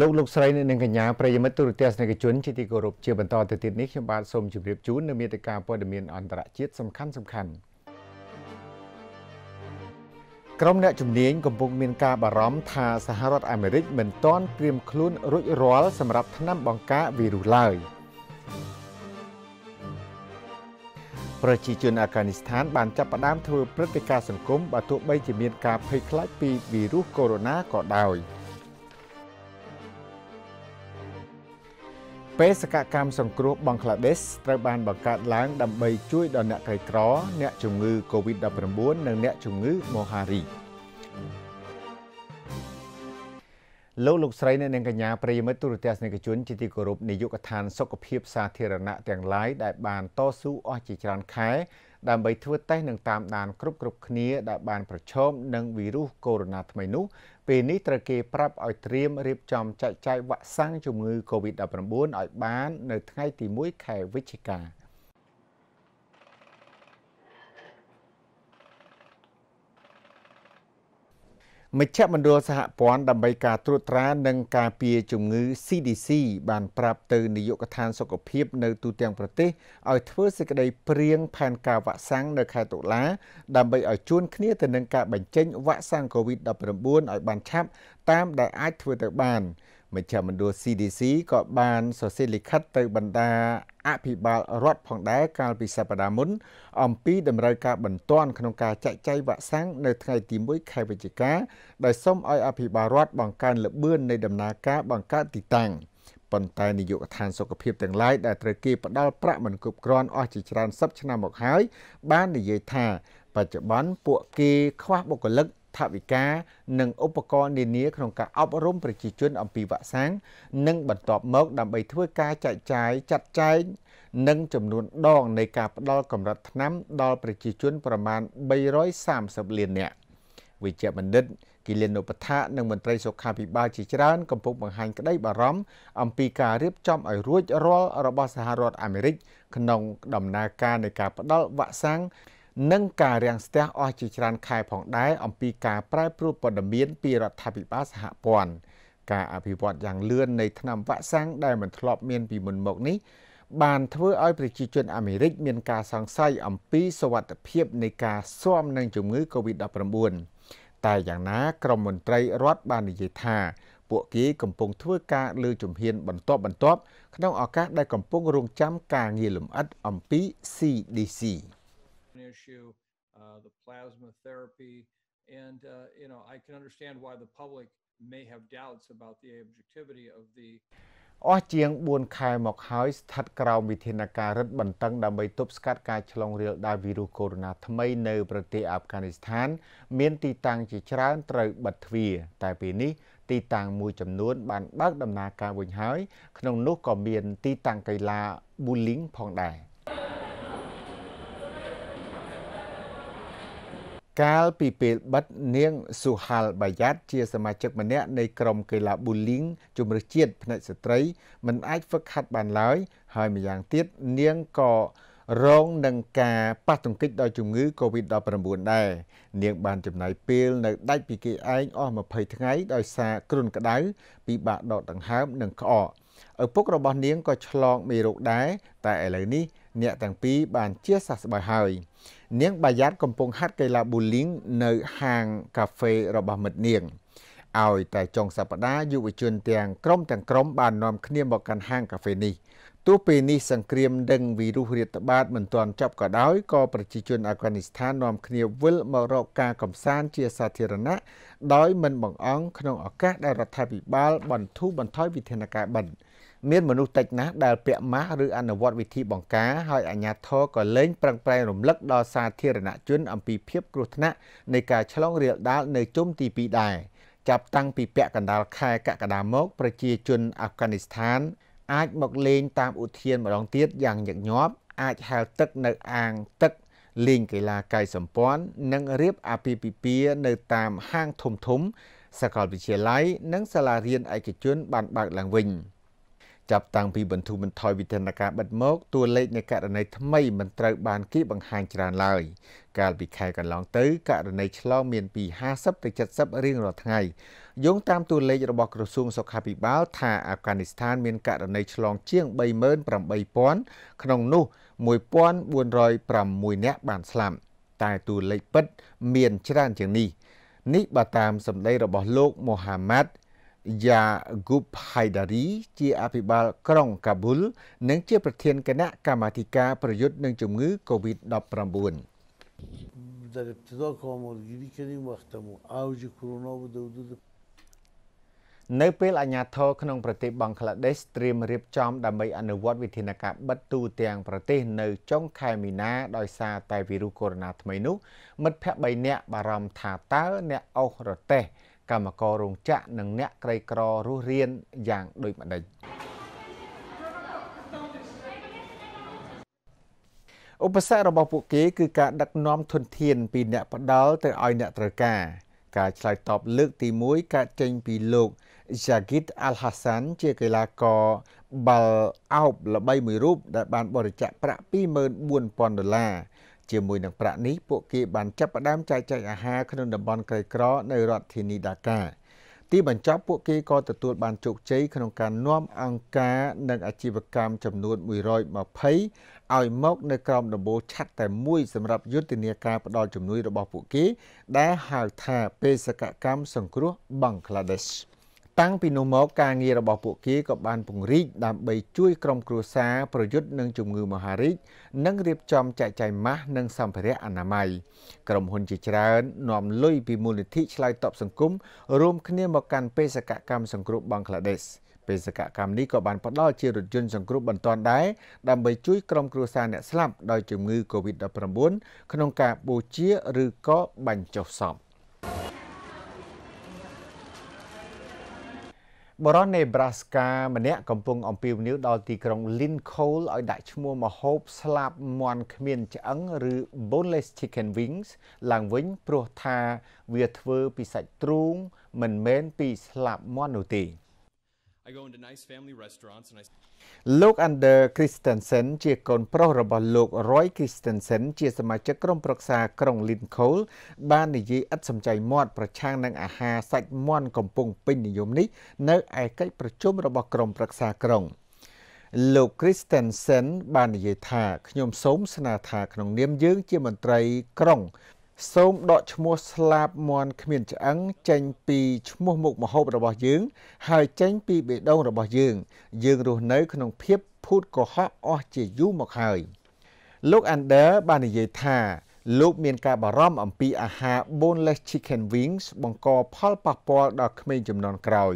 លោកលោកស្រីនិងកញ្ញាប្រិយមិត្តទូរទស្សនិកជន ជាទីគោរពជាបន្តទៅទៀតនេះខ្ញុំបាទសូមជម្រាបជូននៅមេតិការព័ត៌មានអន្តរជាតិសំខាន់សំខាន់ក្រុមអ្នកជំនាញកំពុង មានការបារម្ភថាសហរដ្ឋអាមេរិកមិនទាន់ត្រៀមខ្លួនរួចរាល់សម្រាប់ថ្នាំបង្ការវីរុសឡើយប្រជាជនអាហ្វហ្គានីស្ថានបានចាប់ផ្ដើមធ្វើព្រឹត្តិការណ៍សង្គមបើទោះបីជាមានការភ័យខ្លាចពីវីរុសកូវីដ -19 ក៏ដោយ។បេសកកម្មសង្គ្រោះបង់ក្លាដេសត្រូវបានបង្កើតឡើងដើម្បីជួយដល់អ្នកក្រីក្រ អ្នកជំងឺ Covid-19 និងអ្នកជំងឺមហារីកលោកលោកស្រីនៅនឹងកញ្ញាប្រិយមិត្តទូរទស្សនិកជន ជាទីគោរពនាយកដ្ឋានសុខភាពសាធារណៈទាំងឡាយដែលបានតស៊ូអស់ជាច្រើនខែដើម្បីធ្វើតេស្តនិងតាមដានគ្រប់គ្រប់គ្នាដែលបានប្រឈមនឹងវីរុសកូវីដ -19 ថ្មីនោះពេលនេះត្រូវគេប្រាប់ឲ្យត្រៀមរៀបចំចែកចាយវ៉ាក់សាំងជំងឺ Covid-19 ឲ្យបាននៅថ្ងៃទី1ខែវិច្ឆិកា។មជ្ឈមណ្ឌលសហព័ន្ធដើម្បីការត្រួតត្រានិងការពារជំងឺ CDC បានប្រាប់ទៅនាយកដ្ឋានសុខភាពនៅទូទាំងប្រទេសឲ្យធ្វើសេចក្តីព្រៀងផែនការវ៉ាក់សាំងនៅខែតុលា ដើម្បីឲ្យជួនគ្នាទៅនឹងការបញ្ចេញវ៉ាក់សាំង COVID-19 ឲ្យបានឆាប់តាមដែលអាចធ្វើទៅបាន។មជ្ឈមណ្ឌល CDC ក៏បានសរសេរលិខិត ទៅបណ្ដា អភិបាលរដ្ឋផងដែរកាលពីសប្តាហ៍មុនអំពី តម្រូវការបន្ទាន់ក្នុងការចាក់ចាយវ៉ាក់សាំងនៅថ្ងៃទី1ខែវិច្ឆិកាដោយសូមឲ្យអភិបាលរដ្ឋបង្កើនល្បឿននៃដំណើរការបង្កើតទីតាំងប៉ុន្តែនាយកដ្ឋាន សុខភាពទាំងឡាយដែលត្រូវគេផ្ដល់ប្រាក់មិនគ្រប់គ្រាន់អស់ជាច្រើនសិបឆ្នាំមកហើយបាន និយាយថា បច្ចុប្បន្នពួកគេខ្វះបុគ្គលិកថវិកានិងឧបករណ៍នានាក្នុងការអប់រំប្រជាជនអំពីវ៉ាក់សាំងនិងបន្ទាប់មកដើម្បីធ្វើការចែកចាយចាត់ចែងនិងចំនួនដង នៃការផ្ដល់កម្រិតថ្នាំ ដល់ប្រជាជន ប្រមាណ330លាននាក់វិជ្ជបណ្ឌិតគិលានុបដ្ឋានិងមន្ត្រីសុខាភិបាលជាច្រើនកំពុងបង្ហាញក្តីបារម្ភអំពីការរៀបចំឲ្យរួចរាល់របស់សហរដ្ឋអាមេរិកក្នុងដំណើរការនៃការផ្ដល់វ៉ាក់សាំងនិងការរាំងស្ទះអស់ជាច្រើនខែផងដែរអំពីការប្រែប្រួលព័ត៌មានពីរដ្ឋាភិបាលសហព័ន្ធការអភិវឌ្ឍយ៉ាងលឿននៃថ្នាំវ៉ាក់សាំងដែលមិនធ្លាប់មានពីមុនមកនេះ បានធ្វើឲ្យប្រជាជនអាមេរិកមានការសង្ស័យអំពីសុវត្ថិភាព នៃការស៊ាំនឹងជំងឺ Covid-19 តែយ៉ាងណាក្រមមន្ត្រីរដ្ឋបាននិយាយថាពួកគេកំពុងធ្វើការលើជំហានបន្តបន្ទាប់ក្នុងឱកាសដែលកំពុងរងចាំការងារលម្អិតអំពី CDC issue, uh, the plasma therapy. And, uh, you know, I can understand why the public may have doubts about the objectivity of the អស់ជាង4ខែមកហើយស្ថិតក្រោមវិធានការរឹតបន្តឹងដើម្បីទប់ស្កាត់ការឆ្លងរាលដាលវីរុសកូវីដ -19 ថ្មីនៅ ប្រទេសអាហ្វហ្គានីស្ថាន មានទីតាំងជាច្រើនត្រូវបិទទ្វារតែពេលនេះទីតាំងមួយចំនួន បានបើកដំណើរការវិញហើយ ក្នុងនោះក៏មានទីតាំងកីឡា bowling ផងដែរ។កាលពីពេលបិទនាងស៊ូហាល់បាយ៉ាត់ជាសមាជិកម្នាក់នៃក្រុមកីឡាប៊ូលីងជំនឿជាតិផ្នែកស្ត្រីមិនអាចហ្វឹកហាត់បានឡើយហើយម្យ៉ាងទៀតនាងក៏រង នឹងការប៉ះទង្គិចដោយជំងឺ Covid-19 ដែរនាង បានចំណាយពេលនៅដាច់ពីគេឯងអស់20ថ្ងៃដោយសារគ្រុនក្តៅពិបាកដកដង្ហើមនិងក្អកឪពុករបស់នាងក៏ឆ្លងមេរោគដែរតែឥឡូវនេះអ្នកទាំងពីរបានជាសះស្បើយហើយ នាងបាយ៉ាតកំពុងហាត់កីឡាប៊ូលីងនៅហាងកាហ្វេរបស់មិត្តនាងឲ្យតែចុងសប្តាហ៍យុវជនទាំងក្រុមទាំងក្រុមបាននាំគ្នាមកកាន់ហាងកាហ្វេនេះទោះពេលនេះសង្គ្រាមដឹងវីរុសរាតត្បាតមិនទាន់ចប់ក៏ដោយក៏ប្រជាជនអាហ្វហ្គានីស្ថាននាំគ្នាវិលមករកការកំសាន្តជាសាធារណៈដោយមិនបង្អង់ក្នុងឱកាសដែលរដ្ឋាភិបាលបន្ធូរបន្ថយវិធានការបិទមានមនុស្សតិចណាស់ដែលពាក់ម៉ាស់ឬអនុវត្តវិធីបង្ការហើយអាជ្ញាធរក៏លែងប្រឹងប្រែងរំលឹកដល់សាធារណជនអំពីភាពគ្រោះថ្នាក់នៃការឆ្លងរាលដាលនៅជុំទី2ដែរចាប់តាំងពីពាក់កណ្ដាលខែកក្កដាមក ប្រជាជនអាហ្វហ្គានីស្ថានអាចមកលេង តាមឧទ្យានម្ដងទៀតយ៉ាងញឹកញាប់អាចហែលទឹកនៅអាងទឹកលេងកីឡាកាយសម្ព័ន្ធនិងរៀបអាពាហ៍ពិពាហ៍នៅតាមហាងធំធំសាកលវិទ្យាល័យនិងសាលារៀនឯកជនបានបើកឡើងវិញ។ចាប់តាំងពីបន្ធូរបន្ថយវិធានការបិទមកតួលេខនៃករណីថ្មីមិនត្រូវបានគេបង្ហាញច្រើនឡើយកាលពីខែកន្លងទៅករណីឆ្លងមានពី50ទៅ70រៀងរាល់ថ្ងៃយោងតាមតួលេខរបស់ក្រសួងសុខាភិបាលថាអាហ្វហ្គានីស្ថានមានករណីឆ្លងជាង38,000ក្នុងនោះ1406នាក់បានស្លាប់តែតួលេខពិតមានច្រើនជាងនេះនេះបើតាមសម្ដីរបស់លោកមូហាម៉ាត់យ៉ាហ្គូបហៃដារីជាអភិបាលក្រុងកាប៊ុលនិងជាប្រធានគណៈកម្មាធិការប្រយុទ្ធនឹងជំងឺ Covid-19 در ابتدا که آمادگیری کردیم وقتمون اوج کرونا بود حدود នៅពេលអាញាធរក្នុងប្រទេសបង់ក្លាដេសត្រៀមរៀបចំដើម្បីអនុវត្តវិធានការបិទទូទាំងប្រទេសនៅចុងខែមីនាដោយសារតែវីរុសកូវីដ -19 ថ្មីនោះ មិត្តភ័ក្តិ3នាក់បារម្ភថាតើអ្នកអូសរទេះកម្មកររោងចក្រនិងអ្នកក្រីក្ររស់រានយ៉ាង ដូចម្តេចឧបសគ្គរបស់ពួកគេគឺការដឹកនាំធនធានពី អ្នកផ្ដាល់ទៅឲ្យអ្នកត្រូវការ ការឆ្លើយតបលើកទី1កើតចេញពីលោក Jagid Al Hasan ជាកីឡាករបាល់អោបល្បីមួយរូបដែលបានបរិច្ចាគប្រាក់24,000ដុល្លារជាមួយនឹងប្រាក់នេះពួកគេបានចាប់ផ្ដើមចែកចាយអាហារក្នុងតំបន់ក្រីក្រនៅរដ្ឋធានីដាកាទីបញ្ចប់ពួកគេក៏ទទួលបានជោគជ័យក្នុងការនាំអង្គការនិងអាជីវកម្មចំនួន120ឲ្យមកនៅក្រោមដំបូលឆាត់តែមួយសម្រាប់យុទ្ធនាការផ្ដល់ជំនួយរបស់ពួកគេដែលហៅថាបេសកកម្មសង្គ្រោះបង់ក្លាដេស។តាំងពីនោះមកការងាររបស់ពួកគេក៏បានពង្រីកដើម្បីជួយក្រុមគ្រួសារប្រយុទ្ធនឹងជំងឺមហារីកនិងរៀបចំចែកចាយម៉ាស់និងសម្ភារៈអនាម័យក្រុមហ៊ុនជាច្រើននាំលុយពីមូលនិធិឆ្លើយតបសង្គមរួមគ្នាមកកាន់បេសកកម្មសង្គ្រោះបង់ក្លាដេសបេសកកម្មនេះក៏បានផ្ដល់ជារថយន្តសង្គ្រោះបន្ទាន់ដែរដើម្បីជួយក្រុមគ្រួសារអ្នកស្លាប់ដោយជំងឺ Covid-19 ក្នុងការបូជា ឬក៏បាញ់ចុះសពបរិណេប្រាស្កាម្នាក់កំពុងអំពាវនាវដល់ទីក្រុង Lincoln ឲ្យដាក់ឈ្មោះម្ហូបស្លាបមាន់គ្មានឆ្អឹងឬ boneless chicken wings ឡើងវិញព្រោះថាវាធ្វើពីសាច់ទ្រូងមិនមែនពីស្លាបមាន់នោះទេ។ I go into nice family restaurants and I លោក Under Christensen ជាកូនប្រុសរបស់លោក Roy Christensen ជាសមាជិកក្រុមប្រឹក្សាក្រុង Lincoln បាននិយាយឥតសំចៃមាត់ប្រឆាំងនឹងអាហារសាច់មាន់កំពុងពេញនិយមនេះ នៅឯកិច្ចប្រជុំរបស់ក្រុមប្រឹក្សាក្រុងលោក Christensen បាននិយាយថាខ្ញុំសូម ស្នើថាក្នុងនាមយើង ជាមន្ត្រីក្រុងសូមដកឈ្មោះស្លាប់មន់គ្មានឆ្អឹងចេញពីឈ្មោះមុខមហូបរបស់យើង ហើយចេញពីបេះដូងរបស់យើង យើងរស់នៅក្នុងភាពភូតកុហកអស់ជាយូរមកហើយលោក Ander បាននិយាយថា លោកមានការបារម្ភអំពីអាហារ boneless chicken wings បង្កផលប៉ះពាល់ដល់ក្មេងចំនួនក្រោយ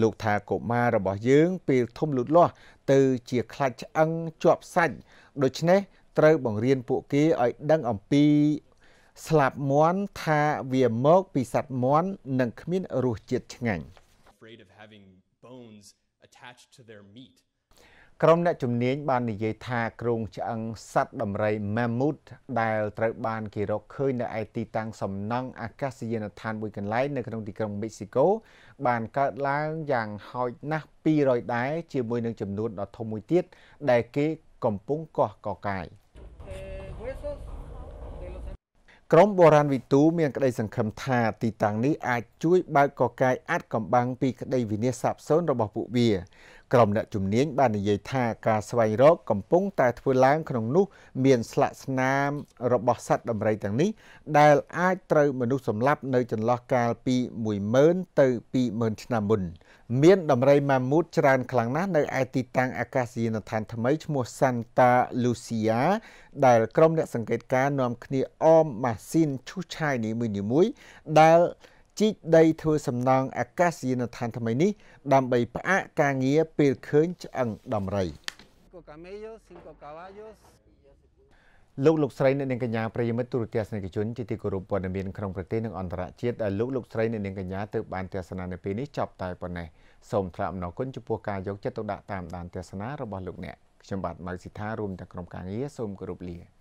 លោកថាកុមាររបស់យើងពេលធំលូតលាស់ទៅជាខ្លាច់ឆ្អឹងជាប់សាច់ដូច្នេះត្រូវបង្រៀនពួកគេឲ្យដឹងអំពីស្លាប់មន់ថាវាមកពីសត្វមន់និងគ្មានរសជាតិឆ្ងាញ់ក្រុមអ្នកជំនាញបាននិយាយថាគ្រោងឆ្អឹងសត្វដំរី Mammut ដែលត្រូវបានគេរកឃើញនៅឯទីតាំងសំណង់អាកាសយានដ្ឋានមួយកន្លែងនៅក្នុងទីក្រុងមិចស៊ីកូ បានកើតឡើងយ៉ាងហោចណាស់200ដែរជាមួយនឹងចំនួនដ៏ធំមួយទៀតដែល គេ កំពុងកោះកកាយ។ក្រមបុរាណវិទូមានក្តីសង្ឃឹមថា ទីតាំងនេះអាចជួយបើកកកាយអាត់កំបាំងពីក្តីវិនាសសាបសូន្យរបស់ពួកវាក្រុមអ្នកជំនាញបាននិយាយថាការស្វែងរកកំពុងតែធ្វើឡើងក្នុងនោះមានស្លាកស្នាមរបស់សត្វដំរីទាំងនេះដែលអាចត្រូវមនុស្សសម្លាប់នៅចន្លោះកាលពី10000ទៅ20000ឆ្នាំមុន។មានដំរីម៉ាមូតច្រើនខ្លាំងណាស់នៅឯទីតាំងអាកាសយានដ្ឋាន ថ្មីឈ្មោះ Santa Lucia ដែល ក្រុមអ្នកសង្កេតការណ៍នាំគ្នាអមម៉ាស៊ីនឈូសឆាយនីមួយៗដែលជីកដីធ្វើសំណង់អាកាសយានដ្ឋានថ្មីនេះ ដើម្បីផ្អាកការងារពេលឃើញឆ្អឹងដំរីលោកលោកស្រីអ្នកនាងកញ្ញាប្រិយមិត្តទូរទស្សនិកជនជាទីគោរពព័ត៌មានក្នុងប្រទេសនិងអន្តរជាតិដែលលោកលោកស្រីអ្នកនាងកញ្ញាទើបបានទស្សនានៅពេលនេះចប់តែប៉ុណ្ណេះសូមថ្លែងអំណរគុណចំពោះការយកចិត្តទុកដាក់តាមដានទស្សនារបស់លោកអ្នកខ្ញុំបាទម៉ៅស៊ីថារួមទាំងក្រុមការងារសូមគោរពលា